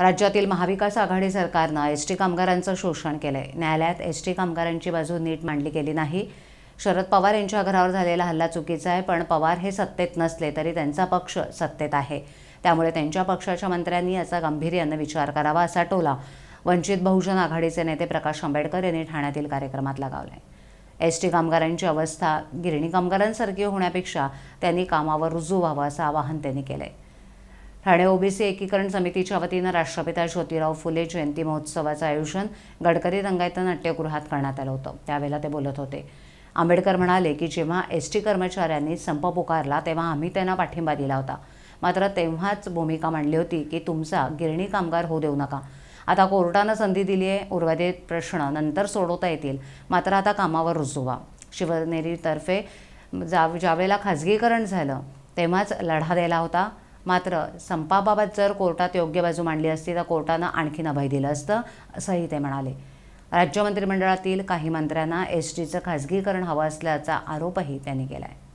राज्यातील महाविकास आघाडी सरकारनं S T कामगारांचं शोषण केलंय न्यायालयात एस टी कामगारांची बाजू नीट मांडली गेली नाही शरद पवार यांच्या घरावर झालेला हल्ला चुकीचा आहे पण पवार हे सत्तेत नसले तरी त्यांचा पक्ष सत्तेत आहे त्यामुळे त्यांच्या पक्षाच्या मंत्र्यांनी याचा गांभीर्यानं विचार करावा असा टोला वंचित बहुजन आघाडीचे नेते प्रकाश आंबेडकर यांनी ठाण्यातील कार्यक्रमात लगावला आहे एस टी कामगारांची अवस्था गिरणी कामगारांसारखी होण्यापेक्षा त्यांनी कामावर रुजू व्हावं असं आवाहन त्यांनी केलं आहे ठाणे ओबीसी एकीकरण समितीच्या वतीनं राष्ट्रपिता ज्योतिराव फुले जयंती महोत्सवाचं आयोजन गडकरी रंगायतन नाट्यगृहात करण्यात आलं होतं त्यावेळेला ते बोलत होते आंबेडकर म्हणाले की जेव्हा एस टी कर्मचाऱ्यांनी संप पुकारला तेव्हा आम्ही त्यांना पाठिंबा दिला होता मात्र तेव्हाच भूमिका मांडली होती की तुमचा गिरणी कामगार होऊ देऊ नका आता कोर्टानं संधी दिली आहे उर्वरित प्रश्न नंतर सोडवता येतील मात्र आता कामावर रुजू व्हा शिवनेरीतर्फे जा ज्यावेळेला खाजगीकरण झालं तेव्हाच लढा दिला होता मात्र संपाबाबत जर कोर्टात योग्य बाजू मांडली असती तर कोर्टानं आणखी अभय दिलं असतं असंही ते म्हणाले राज्य मंत्रिमंडळातील काही मंत्र्यांना एस टीचं खाजगीकरण हवं असल्याचा आरोपही त्यांनी केला आहे